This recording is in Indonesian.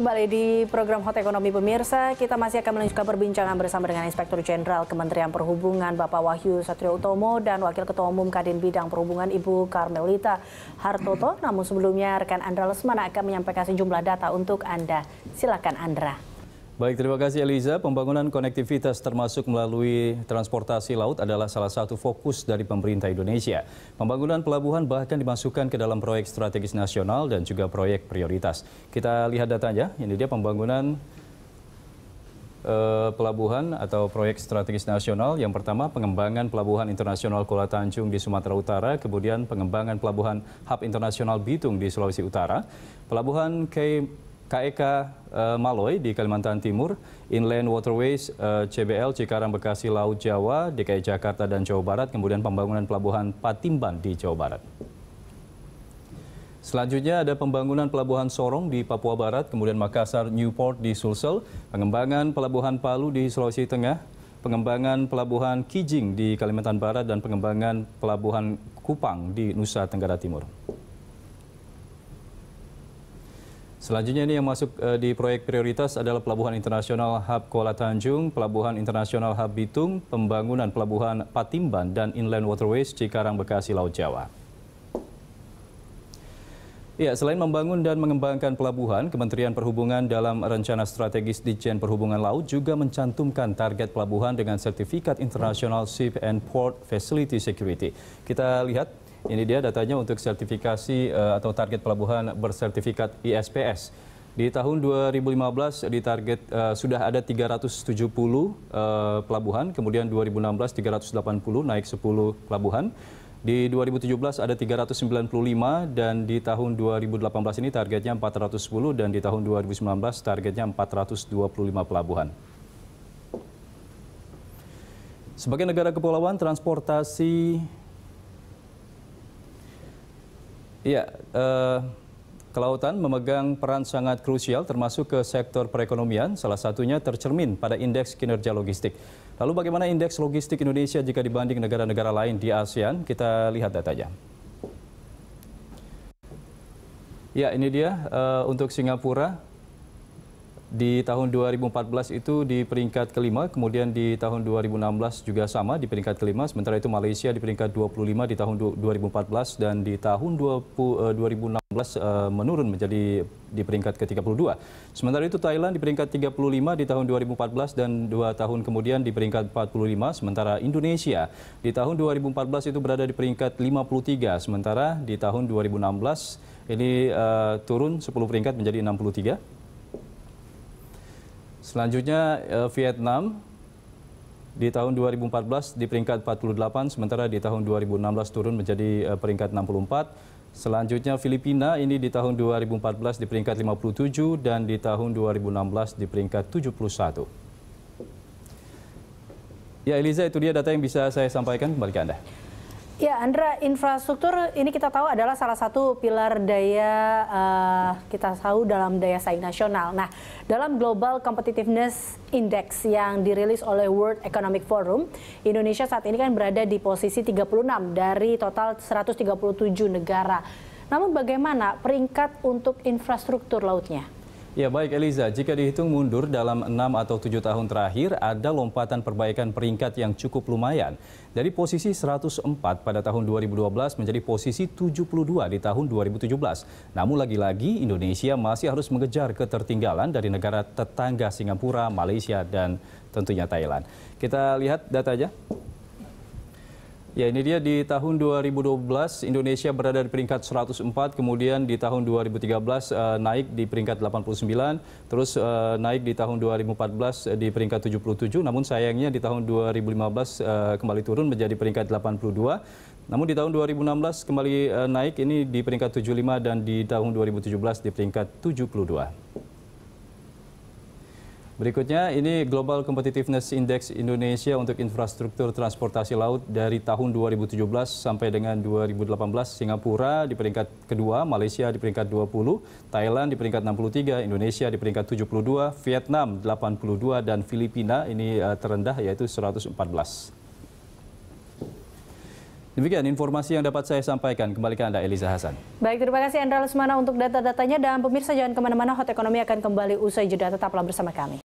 Kembali di program Hot Ekonomi Pemirsa, kita masih akan melanjutkan perbincangan bersama dengan Inspektur Jenderal Kementerian Perhubungan Bapak Wahyu Satrio Utomo dan Wakil Ketua Umum Kadin Bidang Perhubungan Ibu Karmelita Hartoto. Namun sebelumnya rekan Andra Lesmana akan menyampaikan sejumlah data untuk Anda. Silakan Andra. Baik, terima kasih Eliza. Pembangunan konektivitas termasuk melalui transportasi laut adalah salah satu fokus dari pemerintah Indonesia. Pembangunan pelabuhan bahkan dimasukkan ke dalam proyek strategis nasional dan juga proyek prioritas. Kita lihat datanya. Ini dia pembangunan eh, pelabuhan atau proyek strategis nasional. Yang pertama, pengembangan pelabuhan internasional Kuala Tanjung di Sumatera Utara, kemudian pengembangan pelabuhan hub internasional Bitung di Sulawesi Utara, pelabuhan K KEK uh, eh, Maloi di Kalimantan Timur, Inland Waterways uh, eh, CBL Cikarang Bekasi Laut Jawa, DKI Jakarta dan Jawa Barat, kemudian pembangunan pelabuhan Patimban di Jawa Barat. Selanjutnya ada pembangunan pelabuhan Sorong di Papua Barat, kemudian Makassar Newport di Sulsel, pengembangan pelabuhan Palu di Sulawesi Tengah, pengembangan pelabuhan Kijing di Kalimantan Barat dan pengembangan pelabuhan Kupang di Nusa Tenggara Timur. Selanjutnya ini yang masuk uh, di proyek prioritas adalah Pelabuhan Internasional Hub Kuala Tanjung, Pelabuhan Internasional Hub Bitung, pembangunan Pelabuhan Patimban, dan Inland Waterways Cikarang Bekasi Laut Jawa. Ya, selain membangun dan mengembangkan pelabuhan, Kementerian Perhubungan dalam Rencana Strategis Dijen Perhubungan Laut juga mencantumkan target pelabuhan dengan sertifikat internasional Ship and Port Facility Security. Kita lihat ini dia datanya untuk sertifikasi uh, atau target pelabuhan bersertifikat ISPS. Di tahun 2015 di target uh, sudah ada 370 uh, eh, pelabuhan, kemudian 2016 380 naik 10 pelabuhan. Di 2017 ada 395 dan di tahun 2018 ini targetnya 410 dan di tahun 2019 targetnya 425 pelabuhan. Sebagai negara kepulauan, transportasi Iya, eh, kelautan memegang peran sangat krusial termasuk ke sektor perekonomian, salah satunya tercermin pada indeks kinerja logistik. Lalu bagaimana indeks logistik Indonesia jika dibanding negara-negara lain di ASEAN? Kita lihat datanya. Ya, ini dia uh, untuk Singapura. Di tahun 2014 itu di peringkat kelima, kemudian di tahun 2016 juga sama di peringkat kelima. Sementara itu Malaysia di peringkat 25 di tahun 2014 dan di tahun 20, eh, ribu 2016 belas eh, menurun menjadi di peringkat ke-32. Sementara itu Thailand di peringkat 35 di tahun 2014 dan dua tahun kemudian di peringkat 45. Sementara Indonesia di tahun 2014 itu berada di peringkat 53. Sementara di tahun 2016 ini uh, turun 10 peringkat menjadi 63. Selanjutnya eh, Vietnam di tahun 2014 di peringkat 48 sementara di tahun 2016 turun menjadi eh, peringkat 64. Selanjutnya Filipina ini di tahun 2014 di peringkat 57 dan di tahun 2016 di peringkat 71. Ya Eliza itu dia data yang bisa saya sampaikan kembali ke Anda. Ya, Andra, infrastruktur ini kita tahu adalah salah satu pilar daya uh, kita tahu dalam daya saing nasional. Nah, dalam Global Competitiveness Index yang dirilis oleh World Economic Forum, Indonesia saat ini kan berada di posisi 36 dari total 137 negara. Namun bagaimana peringkat untuk infrastruktur lautnya? Ya baik Eliza, jika dihitung mundur dalam 6 atau 7 tahun terakhir ada lompatan perbaikan peringkat yang cukup lumayan. Dari posisi 104 pada tahun 2012 menjadi posisi 72 di tahun 2017. Namun lagi-lagi Indonesia masih harus mengejar ketertinggalan dari negara tetangga Singapura, Malaysia dan tentunya Thailand. Kita lihat datanya. Ya, ini dia di tahun 2012 Indonesia berada di peringkat 104, kemudian di tahun 2013 uh, eh, naik di peringkat 89, terus uh, naik di tahun 2014 uh, eh, di peringkat 77, namun sayangnya di tahun 2015 uh, kembali turun menjadi peringkat 82. Namun di tahun 2016 kembali uh, naik ini di peringkat 75 dan di tahun 2017 di peringkat 72. Berikutnya ini Global Competitiveness Index Indonesia untuk infrastruktur transportasi laut dari tahun 2017 sampai dengan 2018 Singapura di peringkat kedua, Malaysia di peringkat 20, Thailand di peringkat 63, Indonesia di peringkat 72, Vietnam 82 dan Filipina ini eh, terendah yaitu 114. Demikian informasi yang dapat saya sampaikan. Kembali ke Anda, Eliza Hasan. Baik, terima kasih Andra Lesmana untuk data-datanya. Dan pemirsa jangan kemana-mana, Hot Ekonomi akan kembali usai jeda. Tetaplah bersama kami.